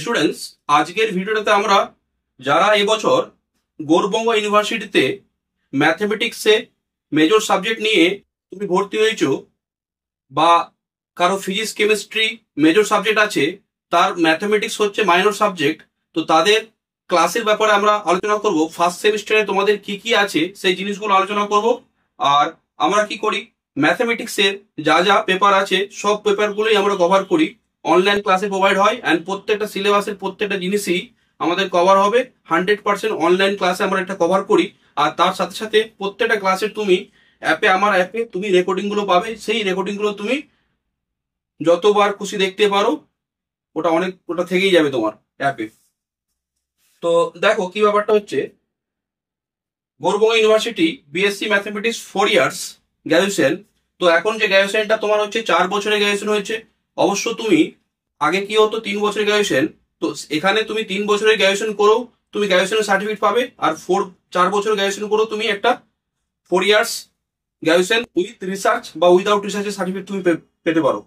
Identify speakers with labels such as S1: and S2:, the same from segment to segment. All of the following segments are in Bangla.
S1: স্টুডেন্টস আজকের ভিডিওটাতে আমরা যারা এবছর গৌরবঙ্গ ইউনিভার্সিটিতে ম্যাথমেটিক্সে মেজর সাবজেক্ট নিয়ে তুমি ভর্তি হয়েছো বা কারো ফিজিক্স কেমিস্ট্রি মেজর সাবজেক্ট আছে তার ম্যাথমেটিক্স হচ্ছে মাইনর সাবজেক্ট তো তাদের ক্লাসের ব্যাপারে আমরা আলোচনা করব ফার্স্ট সেমিস্টারে তোমাদের কি কি আছে সেই জিনিসগুলো আলোচনা করব আর আমরা কি করি ম্যাথমেটিক্সের যা যা পেপার আছে সব পেপারগুলোই আমরা কভার করি অনলাইন ক্লাসে প্রোভাইড হয় অ্যান্ড প্রত্যেকটা সিলেবাসের প্রত্যেকটা জিনিসই আমাদের কভার হবে হান্ড্রেড পার্সেন্ট অনলাইন ক্লাসে আমরা এটা কভার করি আর তার সাথে সাথে প্রত্যেকটা ক্লাসের তুমি অ্যাপে আমার অ্যাপে তুমি রেকর্ডিংগুলো পাবে সেই রেকর্ডিংগুলো তুমি যতবার খুশি দেখতে পারো ওটা অনেক ওটা থেকেই যাবে তোমার অ্যাপে তো দেখো কি ব্যাপারটা হচ্ছে Gaurav university BSc mathematics four years graduation তো এখন যে গ্র্যাজুয়েশনটা তোমার হচ্ছে চার বছরে গ্র্যাজুয়েশন হয়েছে অবশ্য তুমি আগে কি হতো তিন বছরের গ্রাজুয়েশন তো এখানে তুমি তিন বছরের গ্র্যাজুয়েশন করো তুমি গ্রাজুয়েশনের সার্টিফিকেট পাবে আর ফোর চার বছর গ্রাজুয়েশন করো তুমি একটা four years graduation with research বা উইদাউট রিসার্চের সার্টিফিকেট তুমি পেতে পারো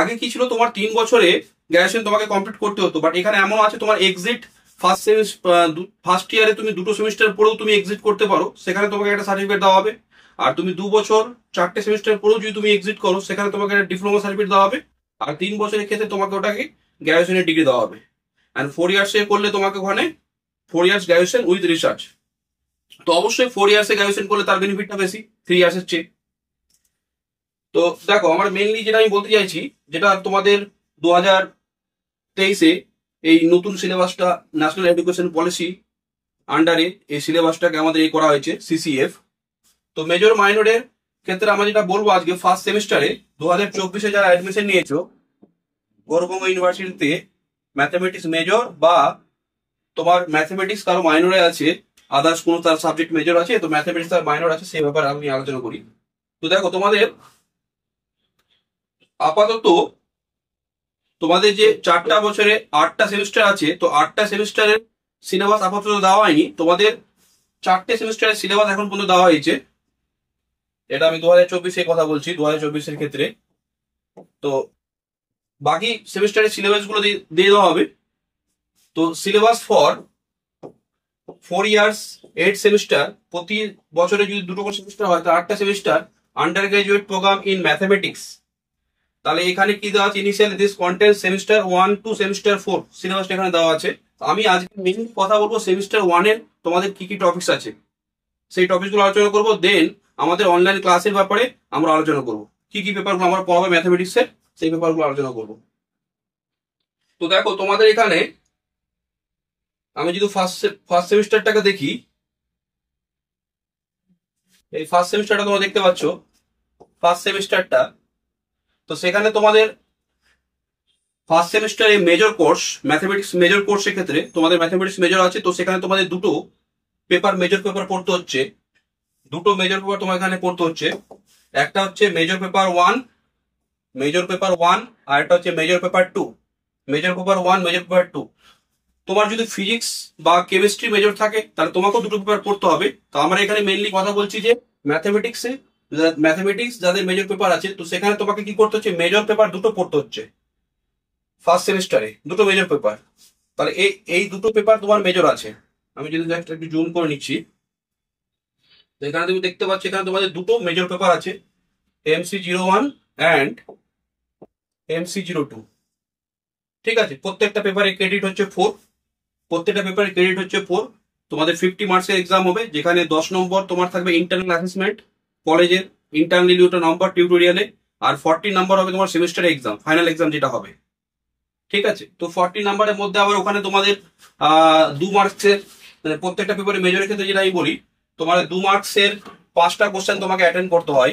S1: আগে কি ছিল তোমার তিন বছরে গ্রাজুয়েশন তোমাকে কমপ্লিট করতে হতো বাট এখানে এমন আছে তোমার এক্সিট ফার্স্ট সেমিস্টার ফার্স্ট ইয়ারে তুমি দুটো সেমিস্টার পরেও তুমি এক্সিট করতে পারো সেখানে তোমাকে একটা সার্টিফিকেট দেওয়া হবে আর তুমি দু বছর চারটে সেমিস্টার পরেও যদি তুমি এক্সিট করো সেখানে তোমাকে একটা ডিপ্লোমা সার্টিফিকেট দেওয়া হবে আর তিন বছরের ক্ষেত্রে তোমাকে ওটাকে গ্রাজুয়েশনের ডিগ্রি দেওয়া হবে অ্যান্ড ফোর ইয়ার্সে করলে তোমাকে ওখানে four years graduation with research তো অবশ্যই ফোর ইয়ার্সে গ্র্যাজুয়েশন করলে তার বেনিফিটটা বেশি থ্রি ইয়ার্সের চেয়ে তো দেখো আমার মেনলি যেটা আমি বলতে চাইছি যেটা তোমাদের দু হাজার তেইশে এই নতুন সিলেবাসটা ন্যাশনাল এডুকেশন পলিসি আন্ডারে এই সিলেবাসটাকে আমাদের এই করা হয়েছে সিসিএফ তো মেজর মাইনরের ক্ষেত্রে আমরা যেটা বলবো আজকে ফার্স্ট সেমিস্টারে দু হাজার চব্বিশে যারা অ্যাডমিশন নিয়েছো গৌরবঙ্গ ইউনিভার্সিটিতে ম্যাথামেটিক্স মেজর বা তোমার ম্যাথামেটিক্স কারো মাইনরে আছে আদার্স কোনো তার সাবজেক্ট মেজর আছে তো ম্যাথামেটিক্স তার মাইনর আছে সেই ব্যাপারে আমি আলোচনা করি তো দেখো তোমাদের আপাতত তোমাদের যে চারটা বছরে আটটা সেমিস্টার আছে তো আটটা সেমিস্টারের সিলেবাস আপাতত দেওয়া হয়নি তোমাদের চারটে সেমিস্টারের সিলেবাস এখন পর্যন্ত দেওয়া হয়েছে এটা আমি দু হাজার চব্বিশে কথা বলছি দু হাজার চব্বিশের ক্ষেত্রে তো বাকি সেমিস্টারের সিলেবাসগুলো দিয়ে দেওয়া হবে তো syllabus for four years eight semester প্রতি বছরে যদি দুটো করে সেমিস্টার হয় তাহলে আটটা semester undergraduate program in mathematics তাহলে এখানে কি দেওয়া আছে initial this content semester one two semester four সিলেবাসটা এখানে দেওয়া আছে আমি আজকে মেনলি কথা বলবো সেমিস্টার ওয়ানের তোমাদের কি কি টপিকস আছে সেই টপিকসগুলো আলোচনা করবো দেন আমাদের অনলাইন ক্লাসের ব্যাপারে আমরা আলোচনা করব কি কি পেপারগুলো আমরা পড়াবো ম্যাথামেটিক্সের সেই পেপারগুলো আলোচনা করব তো দেখো তোমাদের এখানে আমি যদি ফার্স্ট ফার্স্ট সেমিস্টারটাকে দেখি এই ফার্স্ট সেমিস্টারটা তোমরা দেখতে পাচ্ছ ফার্স্ট সেমিস্টারটা তো সেখানে তোমাদের ফার্স্ট সেমিস্টারে মেজর কোর্স ম্যাথামেটিক্স মেজর কোর্সের ক্ষেত্রে তোমাদের ম্যাথামেটিক্স মেজর আছে তো সেখানে তোমাদের দুটো পেপার মেজর পেপার পড়তে হচ্ছে দুটো মেজর পেপার তোমার এখানে পড়তে হচ্ছে একটা হচ্ছে major paper one major paper one আর একটা হচ্ছে major paper two major paper one major paper two তোমার যদি ফিজিক্স বা কেমিস্ট্রি মেজর থাকে তাহলে তোমাকেও দুটো পেপার পড়তে হবে তো আমরা এখানে মেনলি কথা বলছি যে ম্যাথামেটিক্সে ম্যাথামেটিক্স যাদের মেজর পেপার আছে তো সেখানে তোমাকে কি করতে হচ্ছে মেজর পেপার দুটো পড়তে হচ্ছে ফার্স্ট সেমিস্টারে দুটো মেজর পেপার তাহলে এই এই দুটো পেপার তোমার মেজর আছে আমি যদি একটু জুম করে নিচ্ছি তো এখানে তুমি দেখতে পাচ্ছ এখানে তোমাদের দুটো মেজর পেপার আছে MC zero one and MC zero two ঠিক আছে প্রত্যেকটা পেপারে ক্রেডিট হচ্ছে ফোর প্রত্যেকটা পেপারে ক্রেডিট হচ্ছে ফোর তোমাদের ফিফটি মার্কসের এক্সাম হবে যেখানে দশ নম্বর তোমার থাকবে ইন্টারনাল অ্যাসেসমেন্ট কলেজের ইন্টারনালি দুটো নম্বর টিউটোরিয়ালে আর ফর্টি নাম্বার হবে তোমার সেমিস্টার এক্সাম ফাইনাল এক্সাম যেটা হবে ঠিক আছে তো ফর্টি নাম্বারের মধ্যে আবার ওখানে তোমাদের দু মার্কসের প্রত্যেকটা পেপারে মেজরের ক্ষেত্রে যেটা আমি বলি তোমার দু মার্কসের পাঁচটা কোশ্চেন তোমাকে অ্যাটেন্ড করতে হয়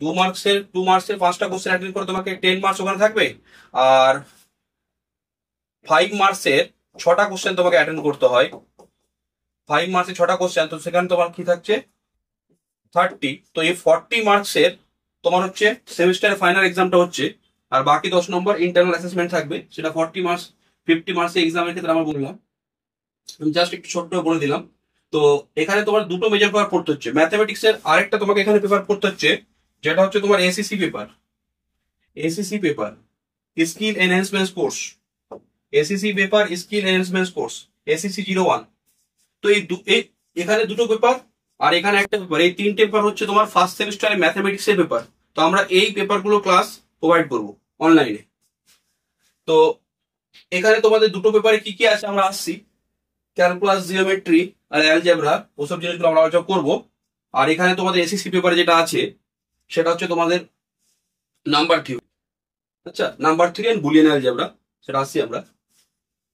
S1: দু মার্কসের টু মার্কসের পাঁচটা কোশ্চেন অ্যাটেন্ড করে তোমাকে টেন মার্কস ওখানে থাকবে আর ফাইভ মার্কসের ছটা কোশ্চেন তোমাকে অ্যাটেন্ড করতে হয় ফাইভ মার্কসের ছটা কোশ্চেন তো সেখানে তোমার কি থাকছে থার্টি তো এই ফর্টি মার্কসের তোমার হচ্ছে সেমিস্টার ফাইনাল এক্সামটা হচ্ছে আর বাকি দশ নম্বর ইন্টারনাল অ্যাসেসমেন্ট থাকবে সেটা ফর্টি মার্কস ফিফটি মার্কসের এক্সামের ক্ষেত্রে আমার বললাম আমি জাস্ট একটু ছোট্ট বলে দিলাম তো এখানে তোমার দুটো মেজর পেপার পড়তে হচ্ছে ম্যাথামেটিক্স এর আরেকটা তোমাকে এখানে পেপার পড়তে হচ্ছে যেটা হচ্ছে তোমার SEC paper SEC paper skill enhancement course SEC paper skill enhancement course SEC zero one তো এই এখানে দুটো পেপার আর এখানে একটা পেপার এই তিনটে পেপার হচ্ছে তোমার ফার্স্ট সেমিস্টারে ম্যাথামেটিক্স এর পেপার তো আমরা এই গুলো ক্লাস প্রোভাইড করবো অনলাইনে তো এখানে তোমাদের দুটো পেপারে কি কি আছে আমরা আসছি ক্যালকুলাস জিওমেট্রি আর অ্যালজেবরা ওসব জিনিসগুলো আমরা আলোচনা করবো আর এখানে তোমাদের এসিসি পেপারে যেটা আছে সেটা হচ্ছে তোমাদের নাম্বার থ্রি আচ্ছা number three and Boolean algebra সেটা আসছি আমরা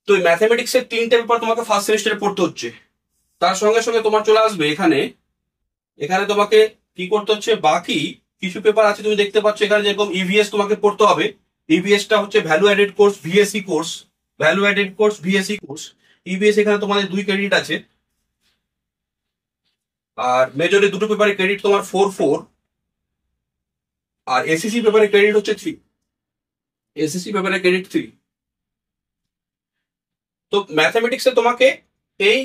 S1: তো এই ম্যাথামেটিক্সের তিনটে পেপার তোমাকে ফার্স্ট সেমিস্টারে পড়তে হচ্ছে তার সঙ্গে সঙ্গে তোমার চলে আসবে এখানে এখানে তোমাকে কি করতে হচ্ছে বাকি কিছু পেপার আছে তুমি দেখতে পাচ্ছ এখানে যেরকম ইভিএস e তোমাকে পড়তে হবে ইভিএসটা e হচ্ছে value added course VAC course value added course VAC course EVS e এখানে তোমাদের দুই ক্রেডিট আছে আর মেজরে দুটো পেপারে ক্রেডিট তোমার ফোর ফোর আর এসিসি পেপারে ক্রেডিট হচ্ছে থ্রি এসএসসি পেপারে ক্রেডিট থ্রি তো ম্যাথামেটিক্সে তোমাকে এই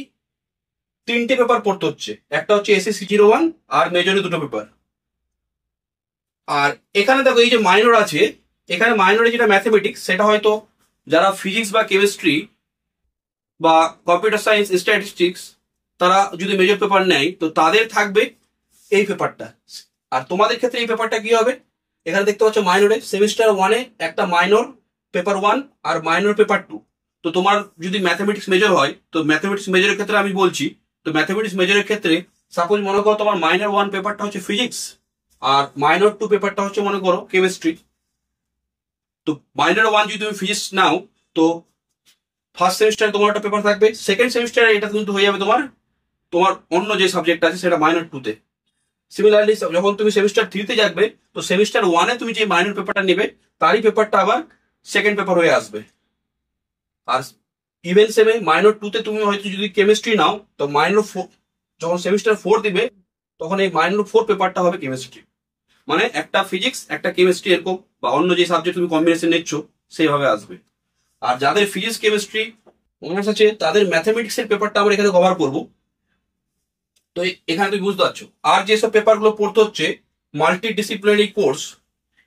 S1: তিনটে পেপার পড়তে হচ্ছে একটা হচ্ছে এসএসসি জিরো ওয়ান আর মেজরে দুটো পেপার আর এখানে দেখো এই যে মাইনর আছে এখানে মাইনরে যেটা ম্যাথামেটিক্স সেটা হয়তো যারা ফিজিক্স বা কেমিস্ট্রি বা কম্পিউটার সায়েন্স স্ট্যাটিস্টিক্স তারা যদি মেজর পেপার নেয় তো তাদের থাকবে এই পেপারটা আর তোমাদের ক্ষেত্রে এই পেপারটা কি হবে এখানে দেখতে পাচ্ছ মাইনরে সেমিস্টার ওয়ানে একটা মাইনর পেপার ওয়ান আর মাইনর পেপার টু তো তোমার যদি ম্যাথামেটিক্স মেজর হয় তো ম্যাথামেটিক্স মেজরের ক্ষেত্রে আমি বলছি তো ম্যাথামেটিক্স মেজরের ক্ষেত্রে সাপোজ মনে করো তোমার মাইনর ওয়ান পেপারটা হচ্ছে ফিজিক্স আর মাইনর টু পেপারটা হচ্ছে মনে করো কেমিস্ট্রি তো মাইনর ওয়ান যদি তুমি ফিজিক্স নাও তো ফার্স্ট সেমিস্টারে তোমার একটা পেপার থাকবে সেকেন্ড সেমিস্টারে এটা কিন্তু হয়ে যাবে তোমার তোমার অন্য যে সাবজেক্ট আছে সেটা মাইনর টুতে সিমিলারলি যখন তুমি সেমিস্টার থ্রিতে যাবে তো সেমিস্টার ওয়ানে তুমি যে মাইনর পেপারটা নেবে তারই পেপারটা আবার সেকেন্ড পেপার হয়ে আসবে আর ইভেন সেমে মাইনর টুতে তুমি হয়তো যদি কেমিস্ট্রি নাও তো মাইনর ফোর যখন সেমিস্টার ফোর দিবে তখন এই মাইনর ফোর পেপারটা হবে কেমিস্ট্রি মানে একটা ফিজিক্স একটা কেমিস্ট্রি এরকম বা অন্য যে সাবজেক্ট তুমি কম্বিনেশন নিচ্ছ সেইভাবে আসবে আর যাদের ফিজিক্স কেমিস্ট্রি অনার্স আছে তাদের ম্যাথামেটিক্স এর পেপারটা আমরা এখানে কভার করব তো এখানে তুমি বুঝতে পারছো আর যেসব পেপারগুলো পড়তে হচ্ছে মাল্টি ডিসিপ্লিনারি কোর্স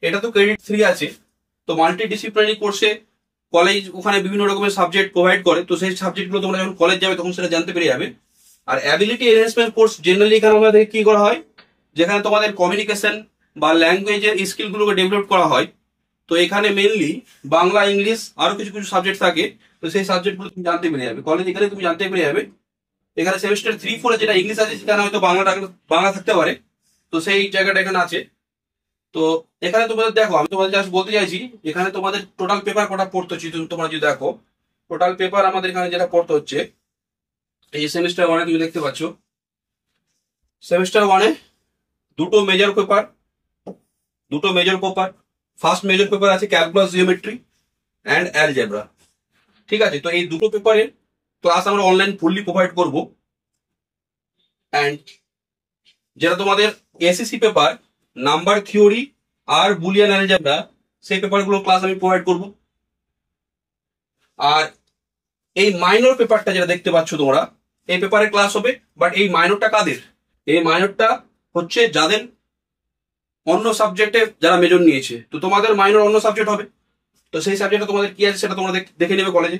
S1: এটা তো ক্রেডিট থ্রি আছে তো মাল্টি ডিসিপ্লিনারি কোর্সে কলেজ ওখানে বিভিন্ন রকমের সাবজেক্ট প্রোভাইড করে তো সেই সাবজেক্টগুলো তোমরা যখন কলেজ যাবে তখন সেটা জানতে পেরে যাবে আর অ্যাবিলিটি এনহেন্সমেন্ট কোর্স জেনারেলি এখানে আমাদের কি করা হয় যেখানে তোমাদের কমিউনিকেশন বা ল্যাঙ্গুয়েজের স্কিলগুলোকে ডেভেলপ করা হয় তো এখানে মেনলি বাংলা ইংলিশ আরো কিছু কিছু সাবজেক্ট থাকে তো সেই সাবজেক্টগুলো তুমি জানতে পেরে যাবে কলেজ এখানে তুমি জানতে পেরে যাবে এখানে সেমিস্টার থ্রি ফোরে যেটা ইংলিশ আছে সেখানে হয়তো বাংলা বাংলা থাকতে পারে তো সেই জায়গাটা এখানে আছে তো এখানে তোমাদের দেখো আমি তোমাদের জাস্ট বলতে চাইছি এখানে তোমাদের টোটাল পেপার কটা পড়তে হচ্ছে তোমরা যদি দেখো টোটাল পেপার আমাদের এখানে যেটা পড়তে হচ্ছে এই সেমিস্টার ওয়ানে তুমি দেখতে পাচ্ছ সেমিস্টার ওয়ানে দুটো মেজর পেপার দুটো major paper first major paper আছে ক্যালকুলাস জিওমেট্রি অ্যান্ড অ্যালজেব্রা ঠিক আছে তো এই দুটো পেপারের ক্লাস আমরা অনলাইন ফুললি প্রোভাইড করব অ্যান্ড যেটা তোমাদের এসএসসি পেপার নাম্বার থিওরি আর বুলিয়ান অ্যালজেব্রা সেই পেপারগুলো ক্লাস আমি প্রোভাইড করব আর এই মাইনর পেপারটা যেটা দেখতে পাচ্ছ তোমরা এই পেপারে ক্লাস হবে বাট এই মাইনরটা কাদের এই মাইনরটা হচ্ছে যাদের অন্য সাবজেক্টে যারা মেজর নিয়েছে তো তোমাদের মাইনর অন্য সাবজেক্ট হবে তো সেই সাবজেক্টে তোমাদের কি আছে সেটা তোমরা দেখে নেবে কলেজে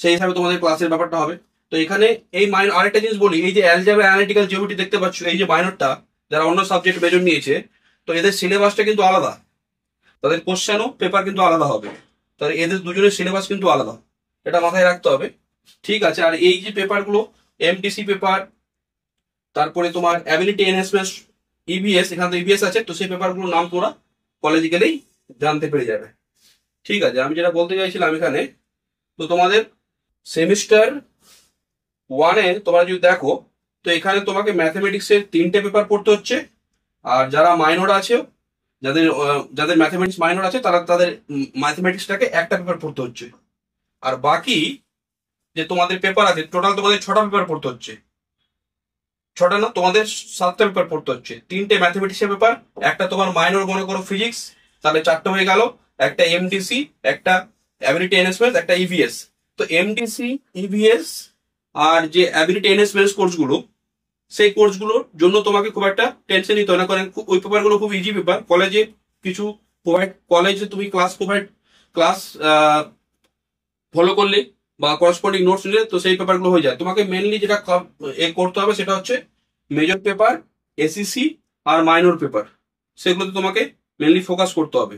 S1: সেই হিসাবে তোমাদের ক্লাসের ব্যাপারটা হবে তো এখানে এই মাইনর আরেকটা জিনিস বলি এই যে অ্যালজাবে অ্যানালিটিক্যাল জিওমেট্রি দেখতে পাচ্ছ এই যে মাইনরটা যারা অন্য সাবজেক্ট মেজর নিয়েছে তো এদের সিলেবাসটা কিন্তু আলাদা তাদের কোশ্চেনও পেপার কিন্তু আলাদা হবে তাহলে এদের দুজনের সিলেবাস কিন্তু আলাদা এটা মাথায় রাখতে হবে ঠিক আছে আর এই যে পেপারগুলো এমটিসি পেপার তারপরে তোমার অ্যাবিলিটি এনহ্যান্সমেন্ট ইবিএস এখান থেকে ইবিএস আছে তো সেই পেপারগুলোর নাম তোমরা কলেজে গেলেই জানতে পেরে যাবে ঠিক আছে আমি যেটা বলতে চাইছিলাম এখানে তো তোমাদের সেমিস্টার ওয়ানে তোমরা যদি দেখো তো এখানে তোমাকে ম্যাথামেটিক্সের তিনটে পেপার পড়তে হচ্ছে আর যারা মাইনর আছে যাদের যাদের ম্যাথামেটিক্স মাইনর আছে তারা তাদের ম্যাথামেটিক্সটাকে একটা পেপার পড়তে হচ্ছে আর বাকি যে তোমাদের পেপার আছে টোটাল তোমাদের ছটা পেপার পড়তে হচ্ছে ছটা না তোমাদের সাতটা পেপার পড়তে হচ্ছে তিনটে ম্যাথমেটিক্সের পেপার একটা তোমার মাইনর মনে করো ফিজিক্স তাহলে চারটা হয়ে গেল একটা এমডিসি একটা অ্যাবিলিটি এনএসমেন্ট একটা ইভিএস e তো এমডিসি ইভিএস e আর যে অ্যাবিলিটি এনএসমেন্ট কোর্সগুলো সেই কোর্সগুলোর জন্য তোমাকে খুব একটা টেনশন নিতে হয় না কারণ ওই পেপারগুলো খুব ইজি পেপার কলেজে কিছু প্রোভাইড কলেজে তুমি ক্লাস প্রোভাইড ক্লাস ফলো করলে বা করসপন্ডিং নোটস নিলে তো সেই পেপারগুলো হয়ে যায় তোমাকে মেনলি যেটা এ করতে হবে সেটা হচ্ছে মেজর পেপার এসিসি আর মাইনর পেপার সেগুলোতে তোমাকে মেনলি ফোকাস করতে হবে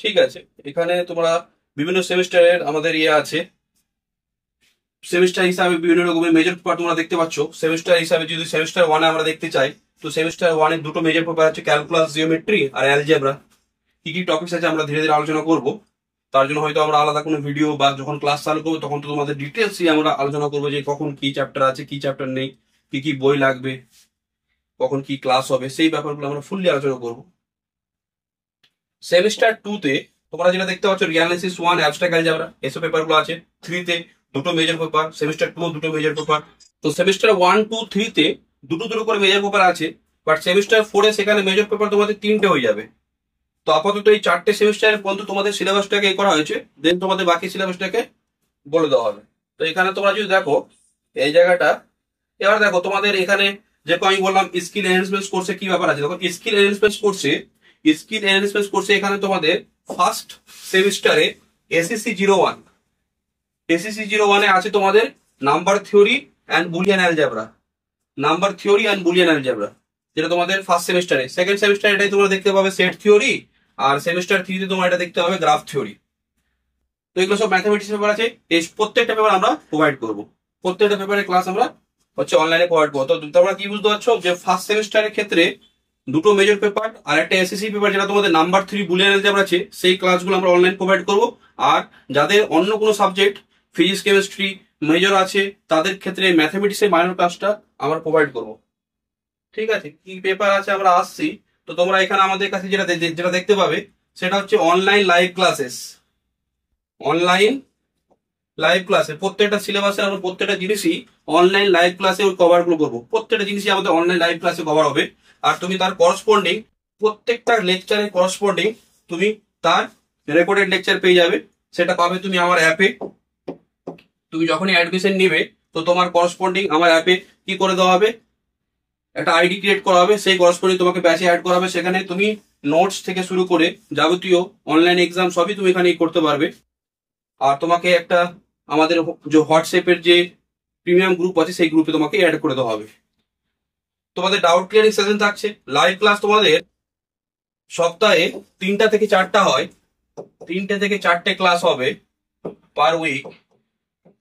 S1: ঠিক আছে এখানে তোমরা বিভিন্ন সেমিস্টারের আমাদের ইয়ে আছে সেমিস্টার হিসাবে বিভিন্ন রকমের মেজর পেপার তোমরা দেখতে পাচ্ছ সেমিস্টার হিসাবে যদি সেমিস্টার ওয়ানে আমরা দেখতে চাই তো সেমিস্টার ওয়ানে দুটো মেজর পেপার আছে ক্যালকুলাস জিওমেট্রি আর অ্যালজেব্রা কি কি টপিকস আছে আমরা ধীরে ধীরে আলোচনা করব তার জন্য হয়তো আমরা আলাদা কোনো ভিডিও বা যখন ক্লাস চালু করবো তখন তো তোমাদের ডিটেলসই আমরা আলোচনা করবো যে কখন কি চ্যাপ্টার আছে কি চ্যাপ্টার নেই কি কি বই লাগবে কখন কি ক্লাস হবে সেই ব্যাপারগুলো আমরা ফুললি আলোচনা করব সেমিস্টার টুতে তোমরা যেটা দেখতে পাচ্ছ রিয়ালিস ওয়ান অ্যাবস্ট্রাক্ট অ্যালজাবরা এসব পেপারগুলো আছে থ্রিতে দুটো মেজর পেপার সেমিস্টার টু দুটো মেজর পেপার তো সেমিস্টার ওয়ান টু থ্রিতে দুটো দুটো করে মেজর পেপার আছে বাট সেমিস্টার ফোরে সেখানে মেজর পেপার তোমাদের তিনটে হয়ে যাবে তো আপাতত এই চারটে সেমিস্টারের পর্যন্ত তোমাদের সিলেবাসটাকে এ করা হয়েছে দেন তোমাদের বাকি সিলেবাসটাকে বলে দেওয়া হবে তো এখানে তোমরা যদি দেখো এই জায়গাটা এবার দেখো তোমাদের এখানে যে আমি বললাম স্কিল এনহেন্সমেন্ট কোর্সে কি ব্যাপার আছে দেখো স্কিল এনহেন্সমেন্ট কোর্সে স্কিল এনহেন্সমেন্ট কোর্সে এখানে তোমাদের ফার্স্ট সেমিস্টারে SEC zero one SEC zero ওয়ানে আছে তোমাদের number theory and Boolean algebra number theory and Boolean algebra যেটা তোমাদের ফার্স্ট সেমিস্টারে সেকেন্ড সেমিস্টার এটাই তোমরা দেখতে পাবে সেট থিওরি আর সেমিস্টার থ্রিতে তোমার এটা দেখতে হবে গ্রাফ থিওরি তো এগুলো সব ম্যাথামেটিক্স পেপার আছে এই প্রত্যেকটা পেপার আমরা প্রোভাইড করবো প্রত্যেকটা পেপারের ক্লাস আমরা হচ্ছে অনলাইনে প্রোভাইড করবো তো তোমরা কি বুঝতে পারছো যে ফার্স্ট সেমিস্টারের ক্ষেত্রে দুটো মেজর পেপার আর একটা এসএসসি পেপার যেটা তোমাদের নাম্বার থ্রি বুলিয়ান যেমন আছে সেই ক্লাসগুলো আমরা অনলাইন প্রোভাইড করবো আর যাদের অন্য কোনো সাবজেক্ট ফিজিক্স কেমিস্ট্রি মেজর আছে তাদের ক্ষেত্রে ম্যাথামেটিক্সের মাইনর ক্লাসটা আমরা প্রোভাইড করবো ঠিক আছে কি পেপার আছে আমরা আসছি তো তোমরা এখানে আমাদের কাছে যেটা যেটা দেখতে পাবে সেটা হচ্ছে online live classes online live ক্লাসে প্রত্যেকটা সিলেবাসে আমরা প্রত্যেকটা জিনিসই অনলাইন লাইভ ক্লাসে কভারগুলো করবো প্রত্যেকটা জিনিসই আমাদের অনলাইন লাইভ ক্লাসে কভার হবে আর তুমি তার করসপন্ডিং প্রত্যেকটা লেকচারের করসপন্ডিং তুমি তার রেকর্ডেড লেকচার পেয়ে যাবে সেটা পাবে তুমি আমার অ্যাপে তুমি যখনই অ্যাডমিশন নিবে তো তোমার করসপন্ডিং আমার অ্যাপে কি করে দেওয়া হবে একটা আইডি ক্রিয়েট করা হবে সেই করসপন্ডিং তোমাকে ব্যাচে অ্যাড করা হবে সেখানে তুমি নোটস থেকে শুরু করে যাবতীয় অনলাইন এক্সাম সবই তুমি এখানেই করতে পারবে আর তোমাকে একটা আমাদের যে হোয়াটসঅ্যাপের যে প্রিমিয়াম গ্রুপ আছে সেই গ্রুপে তোমাকে অ্যাড করে দেওয়া হবে তোমাদের ডাউট ক্লিয়ারিং সেশন থাকছে লাইভ ক্লাস তোমাদের সপ্তাহে তিনটা থেকে চারটা হয় তিনটে থেকে চারটে ক্লাস হবে পার উইক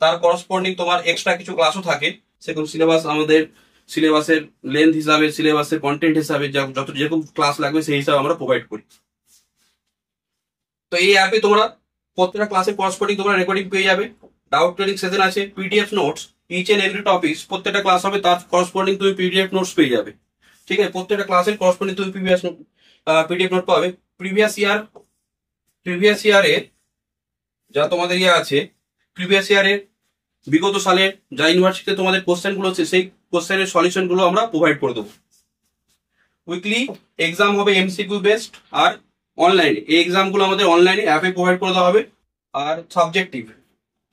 S1: তার করসপন্ডিং তোমার এক্সট্রা কিছু ক্লাসও থাকে সেগুলো সিলেবাস আমাদের সিলেবাসের লেন্থ হিসাবে সিলেবাসের কন্টেন্ট হিসাবে যত যেরকম ক্লাস লাগবে সেই হিসাবে আমরা প্রোভাইড করি তো এই অ্যাপে তোমরা প্রত্যেকটা ক্লাসে পরস্পরিক তোমরা রেকর্ডিং পেয়ে যাবে ডাউট ক্লিয়ারিং সেশন আছে PDF notes each and every topic প্রত্যেকটা ক্লাস হবে তার করসপন্ডিং তুমি পিডিএফ নোটস পেয়ে যাবে ঠিক আছে প্রত্যেকটা ক্লাসের করসপন্ডিং তুমি প্রিভিয়াস পিডিএফ নোট পাবে প্রিভিয়াস ইয়ার প্রিভিয়াস ইয়ারে যা তোমাদের ইয়ে আছে প্রিভিয়াস ইয়ারের বিগত সালে যা ইউনিভার্সিটিতে তোমাদের কোশ্চেনগুলো আছে সেই কোশ্চেনের সলিউশনগুলো আমরা প্রোভাইড করে দেবো উইকলি এক্সাম হবে এমসিকিউ বেসড আর অনলাইনে এই এক্সামগুলো আমাদের অনলাইনে অ্যাপে প্রোভাইড করে দেওয়া হবে আর সাবজেক্টিভ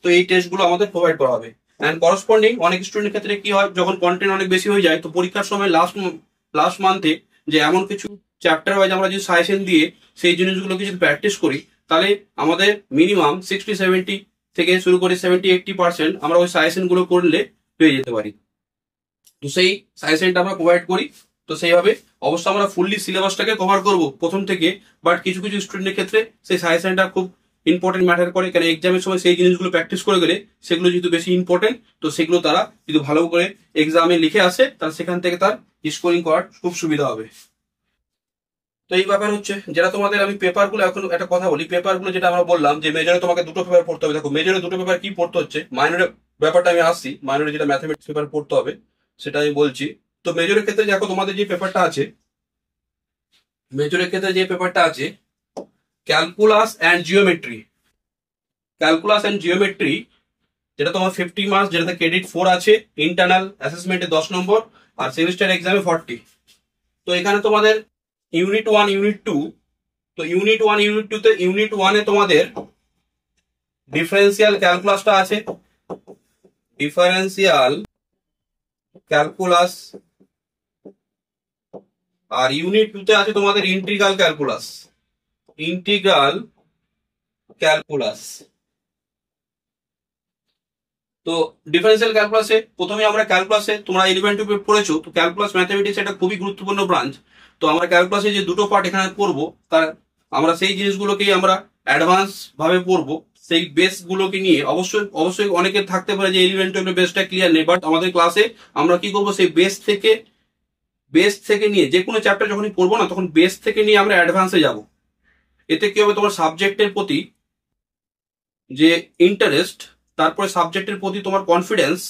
S1: তো এই টেস্টগুলো আমাদের প্রোভাইড করা হবে অ্যান্ড করসপন্ডিং অনেক স্টুডেন্টের ক্ষেত্রে কি হয় যখন কন্টেন্ট অনেক বেশি হয়ে যায় তো পরীক্ষার সময় লাস্ট লাস্ট মান্থে যে এমন কিছু চ্যাপ্টার ওয়াইজ আমরা যদি সাজেশন দিয়ে সেই জিনিসগুলোকে যদি প্র্যাকটিস করি তাহলে আমাদের মিনিমাম সিক্সটি সেভেন্টি থেকে শুরু করে সেভেন্টি এইটটি পার্সেন্ট আমরা ওই সাজেশনগুলো করলে পেয়ে যেতে পারি তো সেই সাজেশনটা আমরা প্রোভাইড করি তো সেইভাবে অবশ্য আমরা ফুললি সিলেবাসটাকে কভার করব প্রথম থেকে বাট কিছু কিছু স্টুডেন্টের ক্ষেত্রে সেই সাজেশনটা খুব ইম্পর্টেন্ট ম্যাটার করে কেন এক্সামের সময় সেই জিনিসগুলো প্র্যাকটিস করে গেলে সেগুলো যেহেতু বেশি ইম্পর্টেন্ট তো সেগুলো তারা যদি ভালো করে এক্সামে লিখে আসে তার সেখান থেকে তার স্কোরিং করার খুব সুবিধা হবে তো এই ব্যাপার হচ্ছে যেটা তোমাদের আমি পেপারগুলো এখন একটা কথা বলি পেপারগুলো যেটা আমরা বললাম যে মেজরে তোমাকে দুটো পেপার পড়তে হবে দেখো মেজরে দুটো পেপার কি পড়তে হচ্ছে মাইনরে ব্যাপারটা আমি আসছি মাইনরে যেটা ম্যাথামেটিক্স পেপার পড়তে হবে সেটা আমি বলছি তো মেজরের ক্ষেত্রে দেখো তোমাদের যে পেপারটা আছে মেজরের ক্ষেত্রে যে পেপারটা আছে calculus and geometry calculus and geometry যেটা তোমার ফিফটি মার্কস যেটাতে ক্রেডিট ফোর আছে ইন্টারনাল অ্যাসেসমেন্টে দশ নম্বর আর সেমিস্টার এক্সামে ফর্টি তো এখানে তোমাদের ইউনিট ওয়ান ইউনিট টু তো ইউনিট ওয়ান ইউনিট টুতে ইউনিট ওয়ানে তোমাদের ডিফারেন্সিয়াল ক্যালকুলাসটা আছে ডিফারেন্সিয়াল ক্যালকুলাস আর ইউনিট টুতে আছে তোমাদের ইন্টিগ্রাল ক্যালকুলাস ইন্টিগ্রাল ক্যালকুলাস তো ডিফারেন্সিয়াল ক্যালকুলাসে প্রথমে আমরা ক্যালকুলাসে তোমরা ইলেভেন পড়েছো তো ক্যালকুলাস ম্যাথামেটিক্স এটা খুবই গুরুত্বপূর্ণ ব্রাঞ্চ তো আমরা ক্যালকুলাসে যে দুটো পার্ট এখানে পড়বো তার আমরা সেই জিনিসগুলোকেই আমরা অ্যাডভান্স ভাবে পড়বো সেই বেস গুলোকে নিয়ে অবশ্যই অবশ্যই অনেকের থাকতে পারে যে এলিমেন্টের বেসটা ক্লিয়ার নেই বাট আমাদের ক্লাসে আমরা কি করব সেই বেস থেকে বেস থেকে নিয়ে যে কোনো চ্যাপ্টার যখনই পড়বো না তখন বেস থেকে নিয়ে আমরা অ্যাডভান্সে যাব এতে কি হবে তোমার সাবজেক্টের প্রতি যে ইন্টারেস্ট তারপরে সাবজেক্টের প্রতি তোমার কনফিডেন্স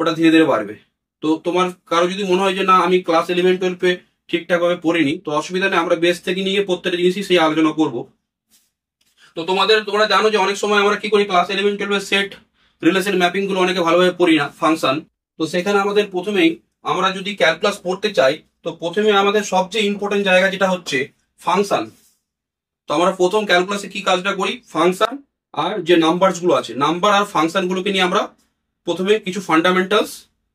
S1: ওটা ধীরে ধীরে বাড়বে তো তোমার কারো যদি মনে হয় যে না আমি ক্লাস ইলেভেন টুয়েলভে ঠিকঠাকভাবে পড়িনি তো অসুবিধা নেই আমরা বেস থেকে নিয়ে প্রত্যেকটা জিনিসই সেই আলোচনা করবো তো তোমাদের তোমরা জানো যে অনেক সময় আমরা কি করি ক্লাস ইলেভেন টুয়েলভের সেট রিলেশন ম্যাপিং গুলো অনেকে ভালোভাবে পড়ি না ফাংশন তো সেখানে আমাদের প্রথমেই আমরা যদি ক্যালকুলাস পড়তে চাই তো প্রথমে আমাদের সবচেয়ে ইম্পর্টেন্ট জায়গা যেটা হচ্ছে ফাংশন তো আমরা প্রথম ক্যালকুলাসে কি কাজটা করি ফাংশন আর যে নাম্বার গুলো আছে নাম্বার আর ফাংশন গুলোকে নিয়ে আমরা প্রথমে কিছু ফান্ডামেন্টালস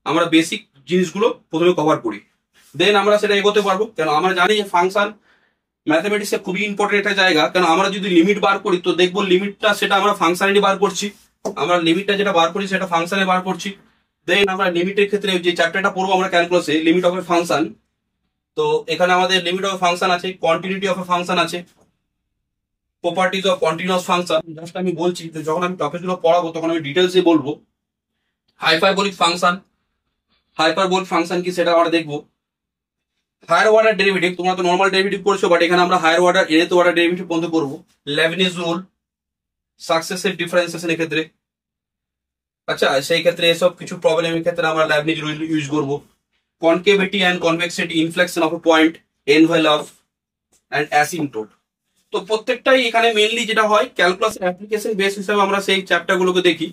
S1: আমরা বেসিক জিনিসগুলো প্রথমে কভার করি দেন আমরা সেটা এগোতে পারবো কেন আমরা জানি যে ফাংশন এ খুবই ইম্পর্টেন্ট একটা জায়গা কারণ আমরা যদি লিমিট বার করি তো দেখবো লিমিটটা সেটা আমরা ফাংশনালি বার করছি আমরা লিমিটটা যেটা বার করি সেটা ফাংশনে বার করছি দেন আমরা লিমিটের ক্ষেত্রে যে চ্যাপ্টারটা পড়বো আমরা ক্যালকুলাসে লিমিট অফ এ ফাংশন তো এখানে আমাদের লিমিট অফ ফাংশন আছে কন্টিনিউটি অফ এ ফাংশন আছে properties of continuous function just আমি বলছি যে যখন আমি টপিকগুলো পড়াবো তখন আমি ডিটেলসে বলবো হাইপারবোলিক ফাংশন হাইপারবোলিক ফাংশন কি সেটা আমরা দেখবো হায়ার ওয়ার্ডার ডেরিভেটিভ তোমরা তো নর্মাল ডেরিভেটিভ করছো বাট এখানে আমরা higher order nth order derivative বন্ধ করবো লেভনিজ রুল সাকসেসিভ ডিফারেন্সিয়েশন ক্ষেত্রে আচ্ছা সেই ক্ষেত্রে এসব কিছু প্রবলেমের ক্ষেত্রে আমরা ল্যাবনিজ রুল ইউজ করবো concavity and convexity inflection of a point of and asymptote তো প্রত্যেকটাই এখানে মেনলি যেটা হয় ক্যালকুলাস অ্যাপ্লিকেশন বেস হিসাবে আমরা সেই চ্যাপ্টারগুলোকে দেখি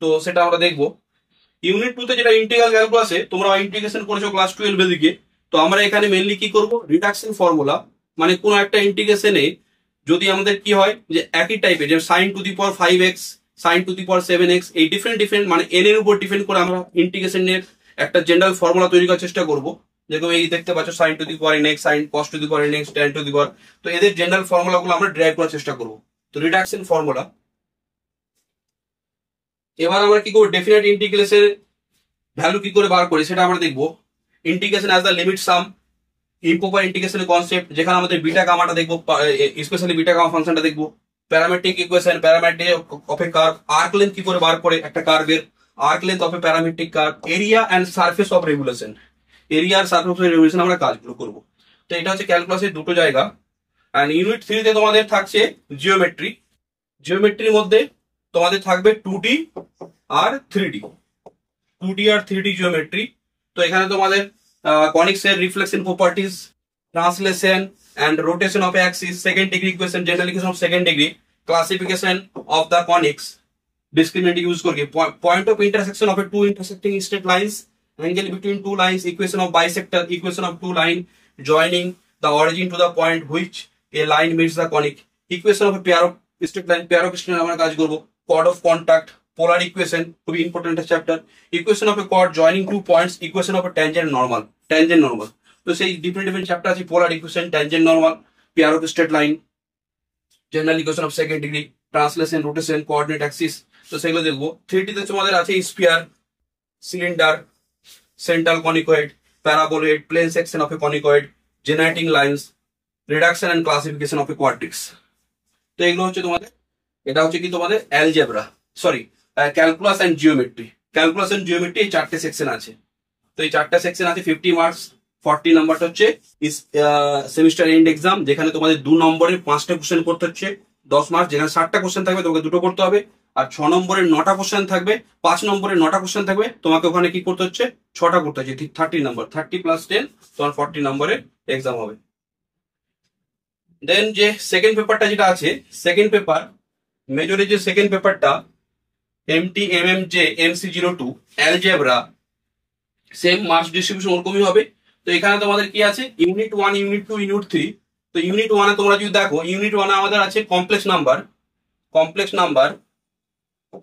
S1: তো সেটা আমরা দেখবো ইউনিট টুতে যেটা ইন্টিগ্রাল ক্যালকুলাসে তোমরা ইন্টিগ্রেশন করেছো ক্লাস টুয়েলভে দিকে তো আমরা এখানে মেনলি কি করব রিডাকশন ফর্মুলা মানে কোনো একটা ইন্টিগ্রেশনে যদি আমাদের কি হয় যে একই টাইপের যে sine to the power five x sine to the power seven x এই ডিফারেন্ট ডিফারেন্ট মানে এন এর উপর ডিফেন্ড করে আমরা ইন্টিগ্রেশনের একটা জেনারেল ফর্মুলা তৈরি করার চেষ্টা করব যেরকম এই দেখতে পাচ্ছ sine to the power n x sine cos to the power n x tan to the power তো এদের জেনারেল ফর্মুলা গুলো আমরা ড্রাইভ করার চেষ্টা করব তো রিডাকশন ফর্মুলা এবার আমরা কি করবো ডেফিনেট ইন্টিগ্রেশনের ভ্যালু কি করে বার করি সেটা আমরা দেখবো integration as the limit sum improper ইন্টিগ্রেশনের কনসেপ্ট যেখানে আমাদের বিটা গামাটা দেখবো স্পেশালি বিটা গামা ফাংশনটা দেখবো parametric equation parametric of a curve arc length কি করে বার করে একটা কার্ভের arc length of a parametric curve area and surface of revolution area আর সার্ফেস অফ রেগুলেশন আমরা কাজগুলো করব তো এটা হচ্ছে ক্যালকুলাসের দুটো জায়গা অ্যান্ড ইউনিট থ্রিতে তোমাদের থাকছে জিওমেট্রি জিওমেট্রির মধ্যে তোমাদের থাকবে টু আর থ্রি ডি টু আর থ্রি ডি জিওমেট্রি তো এখানে তোমাদের কনিক্স এর reflection properties translation and rotation of axis second degree equation generalisation of second degree classification of the conics discriminant use करके point of intersection of two intersecting straight lines angle between two lines equation of bisector equation of two line joining the origin to the point which a line meets the conic equation of pair of straight line pair of straight আমরা কাজ করব কড অফ কন্টাক্ট পোলার ইকুয়েশন খুবই ইম্পর্টেন্ট একটা চ্যাপ্টার ইকুয়েশন অফ এ কট joining two points equation of a tangent normal tangent normal তো সেই ডিফারেন্ট ডিফারেন্ট চ্যাপ্টার আছে polar equation tangent normal pair of straight line general equation of second degree translation rotation coordinate axis তো সেগুলো দেখবো থ্রিটিতে তোমাদের আছে sphere cylinder central conicoid paraboloid plane section of a conicoid generating lines reduction and classification of a quadrics তো এগুলো হচ্ছে তোমাদের এটা হচ্ছে কি তোমাদের algebra sorry calculus and geometry calculus and geometry এই চারটে সেকশন আছে তো এই চারটা সেকশন আছে ফিফটি মার্কস ফর্টি নাম্বারটা হচ্ছে সেমিস্টার এন্ড এক্সাম যেখানে তোমাদের দু নম্বরের পাঁচটা কোশ্চেন করতে হচ্ছে দশ মার্কস যেখানে ষাটটা কোশ্চেন থাকবে তোমাকে দুটো করতে হবে আর ছ নম্বরের নটা কোশ্চেন থাকবে পাঁচ নম্বরের নটা কোশ্চেন থাকবে তোমাকে ওখানে কি করতে হচ্ছে ছটা করতে হচ্ছে thirty number thirty plus ten তোমার ফর্টি নম্বরের এক্সাম হবে দেন যে সেকেন্ড পেপারটা যেটা আছে সেকেন্ড পেপার মেজরের যে সেকেন্ড পেপারটা MTMMJ MC zero two algebra same marks distribution ওরকমই হবে তো এখানে তোমাদের কি আছে unit one unit two unit three তো ইউনিট ওয়ানে তোমরা যদি দেখো ইউনিট ওয়ানে আমাদের আছে complex number complex number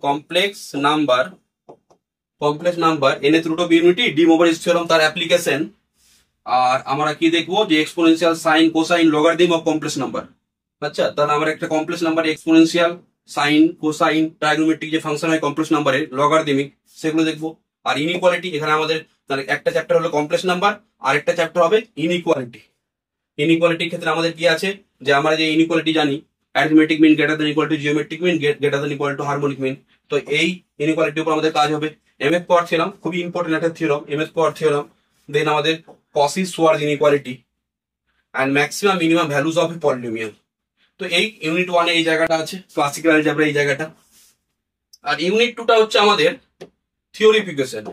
S1: complex number complex number nth root of unity De Moivre theorem তার অ্যাপ্লিকেশন আর আমরা কি দেখবো যে exponential sine cosine logarithm of complex number আচ্ছা তাহলে আমরা একটা complex number exponential sine cosine trigonometric যে ফাংশন হয় কমপ্লেক্স নাম্বারের লগারদিমিক সেগুলো দেখবো আর ইনইকোয়ালিটি এখানে আমাদের একটা চ্যাপ্টার হলো কমপ্লেক্স নাম্বার আর একটা চ্যাপ্টার হবে ইনইকোয়ালিটি ইনইকোয়ালিটির ক্ষেত্রে আমাদের কি আছে যে আমরা যে ইনইকোয়ালিটি জানি arithmetic mean greater than equal to geometric mean greater than equal to harmonic mean তো এই ইনইকোয়ালিটির উপর আমাদের কাজ হবে এম পাওয়ার থিওরাম খুবই ইম্পর্টেন্ট একটা theorem M S power theorem then আমাদের Cauchy Schwarz inequality and maximum minimum values of a polynomial তো এই ইউনিট ওয়ানে এই জায়গাটা আছে ক্লাসিক্যাল এই জায়গাটা আর ইউনিট টুটা হচ্ছে আমাদের থিওরিফিকেশন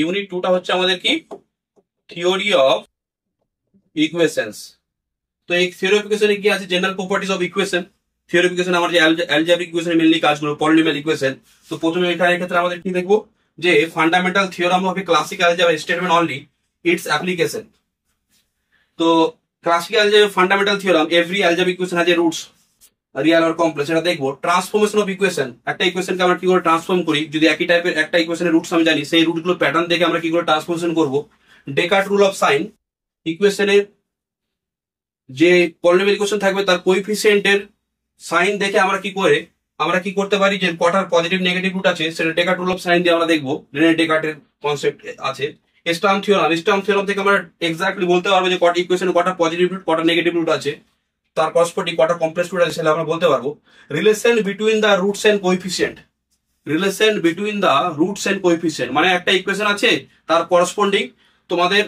S1: ইউনিট টুটা হচ্ছে আমাদের কি থিওরি অফ ইকুয়েশনস তো এই থিওরিফিকেশনে কি আছে জেনারেল প্রপার্টিস অফ ইকুয়েশন থিওরিফিকেশন আমার যে অ্যালজেব্রিক ইকুয়েশন মেনলি কাজগুলো পলিনোমিয়াল ইকুয়েশন তো প্রথমে এটার ক্ষেত্রে আমাদের কি দেখবো যে fundamental theorem of a classic algebra statement only its application তো ক্লাসিক্যাল যে fundamental theorem every algebraic equation has a roots real আর কমপ্লেক্স এটা দেখবো ট্রান্সফরমেশন অফ ইকুয়েশন একটা ইকুয়েশনকে আমরা কি করে ট্রান্সফর্ম করি যদি একই টাইপের একটা ইকুয়েশনের রুটস আমি জানি সেই রুটগুলো প্যাটার্ন দেখে আমরা কি করে ট্রান্সফরমেশন করবো ডেকার্ট রুল অফ সাইন ইকুয়েশনের যে পলিনোমিয়াল ইকুয়েশন থাকবে তার কোইফিসিয়েন্টের সাইন দেখে আমরা কি করে আমরা কি করতে পারি যে কটার পজিটিভ নেগেটিভ রুট আছে সেটা ডেকার্ট রুল অফ সাইন দিয়ে আমরা দেখবো ডেকার্টের কনসেপ্ট আছে স্টার্ম থিওরাম স্টার্ম থিওরাম থেকে আমরা এক্স্যাক্টলি বলতে পারবো যে কটা ইকুয়েশন কটা পজিটিভ রুট কটা নেগেটিভ রুট আছে তার করসপন্ডিং কটা কমপ্লেক্স রুট আছে সেটা আমরা বলতে পারবো relation between the roots and coefficient relation between the roots and coefficient মানে একটা ইকুয়েশন আছে তার করসপন্ডিং তোমাদের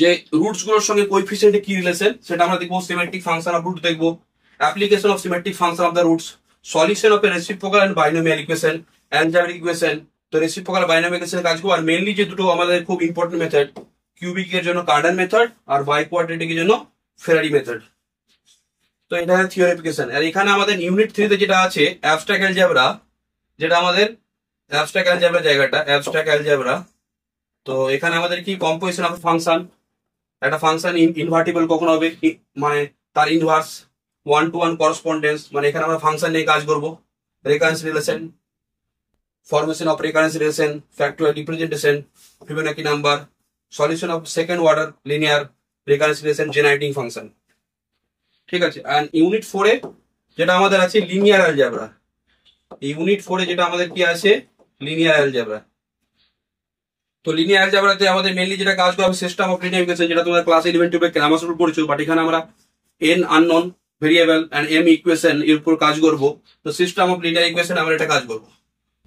S1: যে রুটস গুলোর সঙ্গে কোএফিসিয়েন্টে কি রিলেশন সেটা আমরা দেখবো সিমেট্রিক ফাংশন অফ রুট দেখবো application of symmetric function of the roots solution of a reciprocal and binomial equation algebraic equation তো রেসিপ্রোকাল বাইনামিক্যাল কাজ করবো আর মেনলি যে দুটো আমাদের খুব ইম্পর্টেন্ট মেথড কিউবিক এর জন্য কার্ডান মেথড আর বাই কোয়াড্রেটিক এর জন্য ফেরারি মেথড তো এটা হচ্ছে থিওরিফিকেশন আর এখানে আমাদের ইউনিট থ্রিতে যেটা আছে অ্যাবস্ট্রাক অ্যালজেব্রা যেটা আমাদের অ্যাবস্ট্রাক অ্যালজেব্রা জায়গাটা অ্যাবস্ট্রাক অ্যালজেব্রা তো এখানে আমাদের কি কম্পোজিশন অফ ফাংশন একটা ফাংশন ইনভার্টিবল কখন হবে মানে তার inverse one to one correspondence মানে এখানে আমরা ফাংশন নিয়ে কাজ করবো recurrence relation formation of recurrence relation, factorial representation, Fibonacci number, solution of second order linear recurrence relation generating function. ঠিক আছে অ্যান্ড ইউনিট ফোরে যেটা আমাদের আছে লিনিয়ার অ্যালজাবরা ইউনিট ফোরে যেটা আমাদের কি আছে লিনিয়ার অ্যালজাবরা তো লিনিয়ার অ্যালজাবরাতে আমাদের মেনলি যেটা কাজ করবে সিস্টেম অফ লিনিয়ার ইকুয়েশন যেটা তোমরা ক্লাস ইলেভেন টুবে ক্লাস উপর পড়েছো বাট এখানে আমরা n unknown variable and m equation এর উপর কাজ করবো তো সিস্টেম অফ লিনিয়ার ইকুয়েশন আমরা এটা কাজ করবো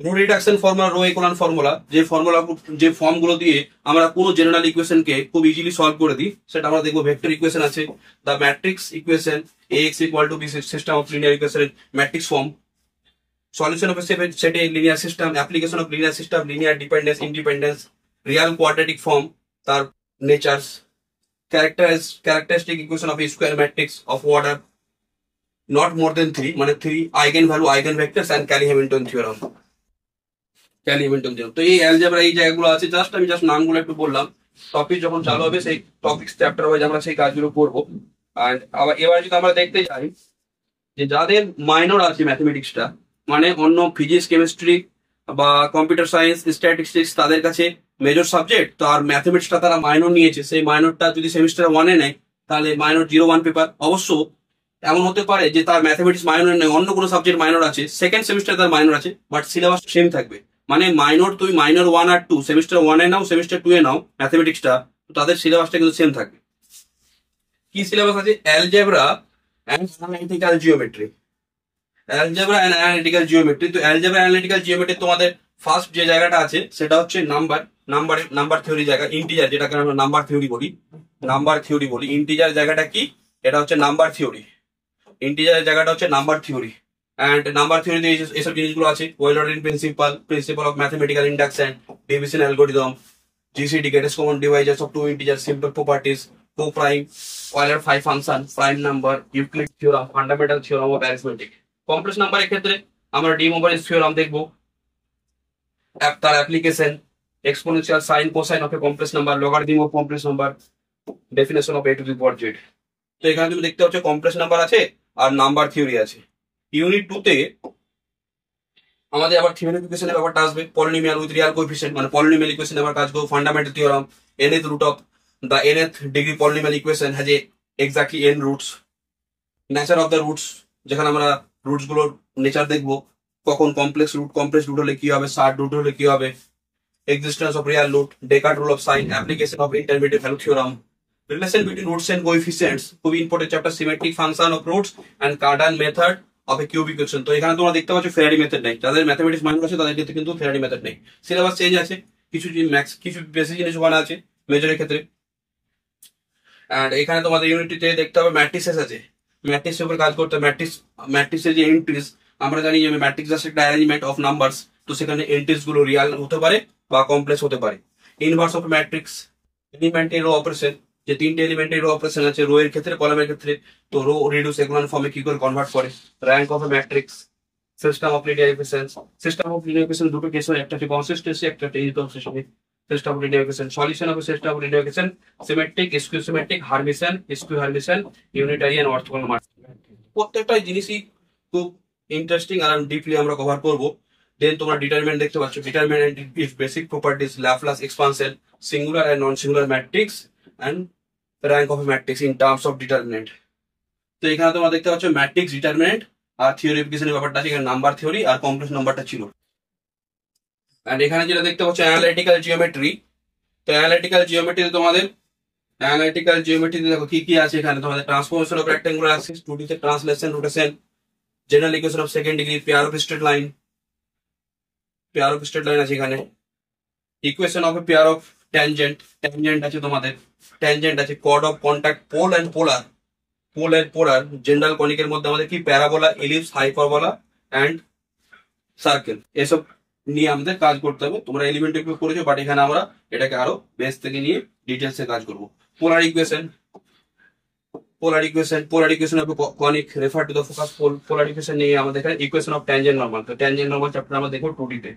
S1: row reduction formula row echelon formula যে ফর্মুলা যে ফর্ম গুলো দিয়ে আমরা কোনো জেনারেল ইকুয়েশনকে খুব ইজিলি সলভ করে দিই সেটা আমরা দেখবো ভেক্টর ইকুয়েশন আছে the matrix equation A x equal to B system of linear equation matrix form solution of set a linear system application of linear system linear dependence independence real quadratic form তার natures characterise characteristic equation of square matrix of order not more than three মানে three eigen value eigen vectors and Cayley Hamilton theorem ট্যালিমেন্টাম জিরো তো এই অ্যালজেব্রা এই জায়গাগুলো আছে জাস্ট আমি জাস্ট নামগুলো একটু বললাম টপিক যখন চালু হবে সেই টপিক চ্যাপ্টার ওয়াইজ আমরা সেই কাজগুলো করবো আর আবার এবার যদি আমরা দেখতে চাই যে যাদের মাইনর আছে ম্যাথমেটিক্সটা মানে অন্য ফিজিক্স কেমিস্ট্রি বা কম্পিউটার সায়েন্স স্ট্যাটিস্টিক্স তাদের কাছে মেজর সাবজেক্ট তো আর ম্যাথমেটিক্সটা তারা মাইনর নিয়েছে সেই মাইনরটা যদি সেমিস্টার ওয়ানে নেয় তাহলে মাইনর জিরো ওয়ান পেপার অবশ্য এমন হতে পারে যে তার ম্যাথমেটিক্স মাইনর নেই অন্য কোনো সাবজেক্ট মাইনর আছে সেকেন্ড সেমিস্টার তার মাইনর আছে বাট সিলেবাস সেম থাকবে মানে মাইনর তুমি মাইনর ওয়ান আর টু সেমিস্টার ওয়ান এ নাও সেমিস্টার টু এ নাও ম্যাথামেটিক্সটা তাদের সিলেবাসটা কিন্তু সেম থাকে কি সিলেবাস আছে algebra and analytical geometry algebra and analytical geometry তো অ্যালজেব্রা অ্যানালিটিক্যাল জিওমেট্রি তোমাদের ফার্স্ট যে জায়গাটা আছে সেটা হচ্ছে নাম্বার নাম্বারে নাম্বার থিওরি জায়গা ইন্টিজার যেটাকে আমরা নাম্বার থিওরি বলি নাম্বার থিওরি বলি ইন্টিজার জায়গাটা কি এটা হচ্ছে নাম্বার থিওরি ইন্টিজার জায়গাটা হচ্ছে নাম্বার থিওরি অ্যান্ড নাম্বার থিওরিতে এইসব জিনিসগুলো আছে well ordering principle principle of mathematical induction and division algorithm GCD greatest common divisors of two integer simple properties two prime Euler phi function prime number Euclid theorem fundamental theorem of arithmetic complex number ক্ষেত্রে আমরা ডি মোবাইল থিওরাম দেখবো অ্যাপ তার application exponential sine cosine of a complex number logarithm of complex number definition of a to the power তো এখানে তুমি দেখতে পাচ্ছ কমপ্লেক্স নাম্বার আছে আর নাম্বার থিওরি আছে ইউনিট টুতে আমাদের আবার থিমের ইকুয়েশনের ব্যাপারটা আসবে পলিনোমিয়াল উইথ রিয়াল কোএফিসিয়েন্ট মানে পলিনোমিয়াল ইকুয়েশন আবার কাজ করবো fundamental theorem nth root of the nth degree polynomial equation has a exactly n roots nature of the roots যেখানে আমরা রুটস গুলোর নেচার দেখব কখন কমপ্লেক্স রুট কমপ্লেক্স রুট হলে কি হবে শার্ট রুট হলে কি হবে existence of real root Descartes rule of sign application of intermediate value theorem relation between roots and coefficients খুবই important chapter symmetric function of roots and Cardan method of a cubic তো এখানে তোমরা দেখতে পাচ্ছ ফেরারি মেথড নেই যাদের ম্যাথমেটিক্স মাইনর আছে তাদের ক্ষেত্রে কিন্তু ফেরারি মেথড নেই সিলেবাস চেঞ্জ আছে কিছু ম্যাক্স কিছু বেশি জিনিস ওখানে আছে মেজরের ক্ষেত্রে অ্যান্ড এখানে তোমাদের ইউনিটিতে দেখতে হবে ম্যাট্রিসেস আছে ম্যাট্রিক্সের উপর কাজ করতে ম্যাট্রিক্স ম্যাট্রিক্সের যে এন্ট্রিজ আমরা জানি যে ম্যাট্রিক্স আছে একটা অ্যারেঞ্জমেন্ট অফ নাম্বারস তো সেখানে এন্ট্রিজ গুলো রিয়াল হতে পারে বা কমপ্লেক্স হতে পারে inverse of matrix element operation যে তিনটে এলিমেন্টের রো অপারেশন আছে রো এর ক্ষেত্রে কলামের ক্ষেত্রে তো রো রিডিউস এগুলোর ফর্মে কি করে কনভার্ট করে rank of matrix system of linear equation system of linear equation দুটো কেস হয় একটা কনসিস্টেন্সি একটা inconsistency system of linear equation solution of system of linear equation symmetric skew symmetric Hermitian skew unitary and orthogonal mass প্রত্যেকটা জিনিসই খুব ইন্টারেস্টিং আর ডিপলি আমরা কভার করব দেন তোমরা ডিটারমিনেন্ট দেখতে পাচ্ছ determinant if basic properties Laplace expansion singular and non singular matrix and rank of A matrix in terms of determinant তো এখানে তোমরা দেখতে পাচ্ছ ম্যাট্রিক্স ডিটারমিনেন্ট আর থিওরিফিকেশনের ব্যাপারটা আছে এখানে নাম্বার থিওরি আর কমপ্লেক্স নাম্বারটা ছিল অ্যান্ড এখানে যেটা দেখতে পাচ্ছ অ্যানালিটিক্যাল জিওমেট্রি তো অ্যানালিটিক্যাল জিওমেট্রি তোমাদের অ্যানালিটিক্যাল জিওমেট্রিতে দেখো কি কি আছে এখানে তোমাদের transformation of rectangular axis two ডিতে translation rotation general equation of second degree pair of straight line pair of straight line আছে এখানে equation of a pair of tangent tangent আছে তোমাদের ট্যানজেন্ট আছে কড of contact pole and polar pole and polar general কনিকের মধ্যে আমাদের কি parabola ellipse hyperbola and circle এসব নিয়ে আমাদের কাজ করতে হবে তোমরা এলিমেন্ট একটু করেছো বাট এখানে আমরা এটাকে আরো বেস থেকে নিয়ে ডিটেলসে কাজ করব polar equation polar equation polar equation of conic refer to the focus pole polar equation নিয়ে আমাদের এখানে ইকুয়েশন অফ ট্যানজেন্ট নর্মাল তো ট্যানজেন্ট নর্মাল চ্যাপ্টার আমরা দেখবো টুটিতে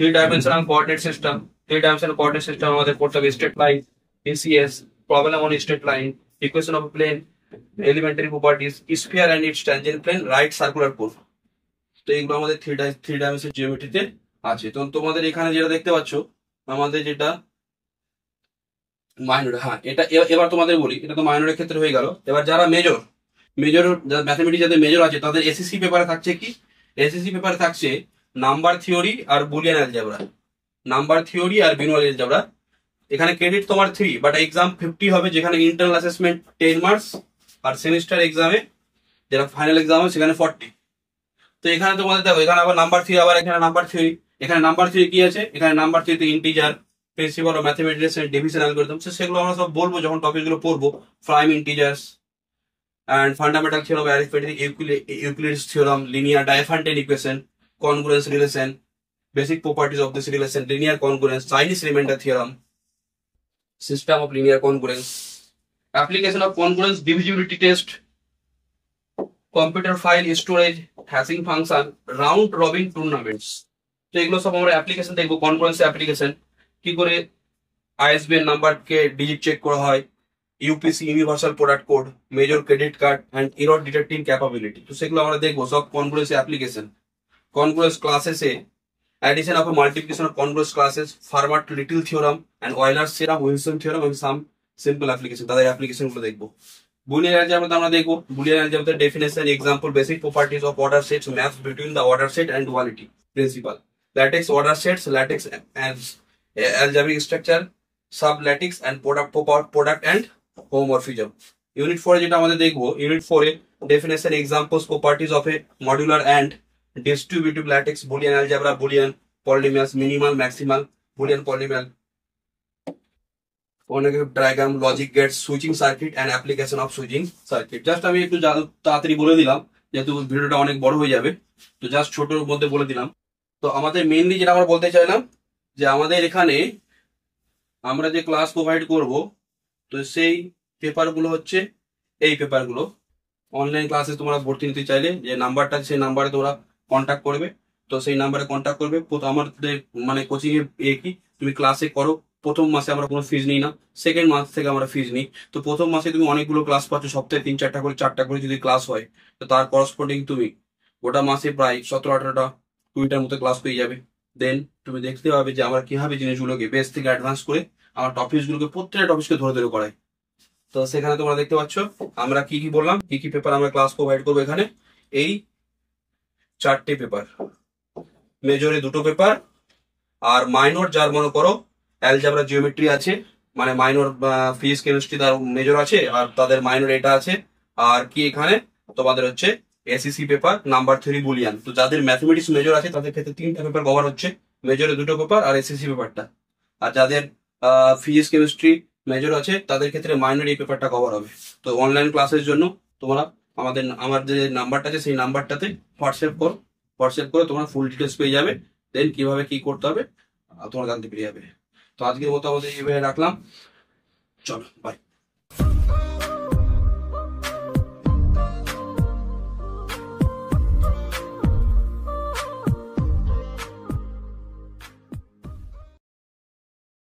S1: three dimensional coordinate system three dimensional coordinate system আমাদের পড়তে হবে straight line ECS problem on straight line equation of plane elementary properties sphere and its tangent plane right circular curve তো এগুলো আমাদের থ্রি থ্রি ডাইমেনশনাল জিওমেট্রিতে আছে তো তোমাদের এখানে যেটা দেখতে পাচ্ছ আমাদের যেটা মাইনর হ্যাঁ এটা এবার তোমাদের বলি এটা তো মাইনরের ক্ষেত্রে হয়ে গেল এবার যারা মেজর মেজর যারা ম্যাথামেটিক্স যাদের মেজর আছে তাদের এসএসসি পেপারে থাকছে কি এসএসসি পেপারে থাকছে নাম্বার থিওরি আর বুলিয়ান অ্যালজাবরা নাম্বার থিওরি আর বিনুয়াল অ্যালজাবরা এখানে ক্রেডিট তোমার থ্রি বাট এক্সাম ফিফটি হবে যেখানে ইন্টারনাল অ্যাসেসমেন্ট টেন মার্কস আর সেমিস্টার এক্সামে যেটা ফাইনাল এক্সাম হবে সেখানে ফর্টি তো এখানে তোমাদের দেখো এখানে আবার নাম্বার থ্রি আবার এখানে নাম্বার থিওরি এখানে নাম্বার থ্রি কি আছে এখানে নাম্বার থ্রিতে ইন্টিজার প্রিন্সিপাল ও ম্যাথমেটিক্স এন্ড ডিভিশন অ্যালগরিদম সেগুলো আমরা সব বলবো যখন টপিকগুলো পড়বো prime integers and fundamental theorem arithmetic Euclid's theorem linear Diophantine equation congruence relation, basic properties of this relation, linear congruence, Chinese remainder theorem, system of linear congruence, application of congruence divisibility test, computer file storage, hashing function, round robin tournaments. তো এগুলো সব আমরা অ্যাপ্লিকেশন দেখবো কনফারেন্স অ্যাপ্লিকেশন কি করে আইএসবিএন নাম্বারকে ডিজিট চেক করা হয় UPC universal product code major credit card and error detecting capability তো সেগুলো আমরা দেখবো সব congruence application congruence classes A, addition of a multiplication of congruence classes, Fermat-Little theorem and Euler's theorem, Wilson theorem and some simple application. তাদের অ্যাপ্লিকেশন গুলো দেখবো বুলিয়ান অ্যালজেব্রা আমরা দেখবো Boolean algebra definition example basic properties of order sets maps between the order set and duality principle lattices order sets lattices and algebraic structure sublattices and product product and homomorphism unit ফোরে যেটা আমাদের দেখবো ইউনিট ফোরে definition examples properties of a modular and distributive lattices Boolean algebra Boolean polynomials minimal maximal Boolean polynomial অনেক diagram logic gate switching circuit and application of switching circuit just আমি একটু তাড়াতাড়ি বলে দিলাম যেহেতু ভিডিওটা অনেক বড় হয়ে যাবে তো জাস্ট ছোটোর মধ্যে বলে দিলাম তো আমাদের মেনলি যেটা আমরা বলতে চাইলাম যে আমাদের এখানে আমরা যে ক্লাস প্রোভাইড করব তো সেই পেপারগুলো হচ্ছে এই পেপারগুলো অনলাইন ক্লাসে তোমরা ভর্তি নিতে চাইলে যে নাম্বারটা সেই নাম্বারে তোমরা কন্ট্যাক্ট করবে তো সেই নাম্বারে কন্ট্যাক্ট করবে আমাদের মানে কোচিং এ কি তুমি ক্লাসে করো প্রথম মাসে আমরা কোনো ফিজ নিই না সেকেন্ড মাস থেকে আমরা ফিজ নিই তো প্রথম মাসে তুমি অনেকগুলো ক্লাস পাচ্ছ সপ্তাহে তিন চারটা করে চারটা করে যদি ক্লাস হয় তো তার করসপন্ডিং তুমি গোটা মাসে প্রায় সতেরো আঠারোটা কুড়িটার মতো ক্লাস পেয়ে যাবে দেন তুমি দেখতে পাবে যে আমরা কীভাবে জিনিসগুলোকে বেস থেকে অ্যাডভান্স করে আমার টপিকসগুলোকে প্রত্যেকটা টপিকসকে ধরে ধরে করাই তো সেখানে তোমরা দেখতে পাচ্ছ আমরা কি কি বললাম কি কি পেপার আমরা ক্লাস প্রোভাইড করবো এখানে এই চারটি পেপার মেজরে দুটো পেপার আর মাইনর যার মনে করো অ্যালজাবরা জিওমেট্রি আছে মানে মাইনর ফিজিক্স কেমিস্ট্রি তার মেজর আছে আর তাদের মাইনর এটা আছে আর কি এখানে তোমাদের হচ্ছে SEC paper number three Boolean তো যাদের ম্যাথমেটিক্স মেজর আছে তাদের ক্ষেত্রে তিনটা পেপার কভার হচ্ছে মেজরে দুটো পেপার আর এসিসি পেপারটা e আর যাদের ফিজিক্স কেমিস্ট্রি মেজর আছে তাদের ক্ষেত্রে মাইনর এই পেপারটা কভার হবে তো অনলাইন ক্লাসের জন্য তোমরা আমাদের আমার যে নাম্বারটা আছে সেই নাম্বারটাতে হোয়াটসঅ্যাপ করো হোয়াটসঅ্যাপ করে তোমরা ফুল ডিটেলস পেয়ে যাবে দেন কিভাবে কি করতে হবে তোমরা জানতে পেরে যাবে তো আজকের মতো আমাদের এইভাবে রাখলাম চলো বাই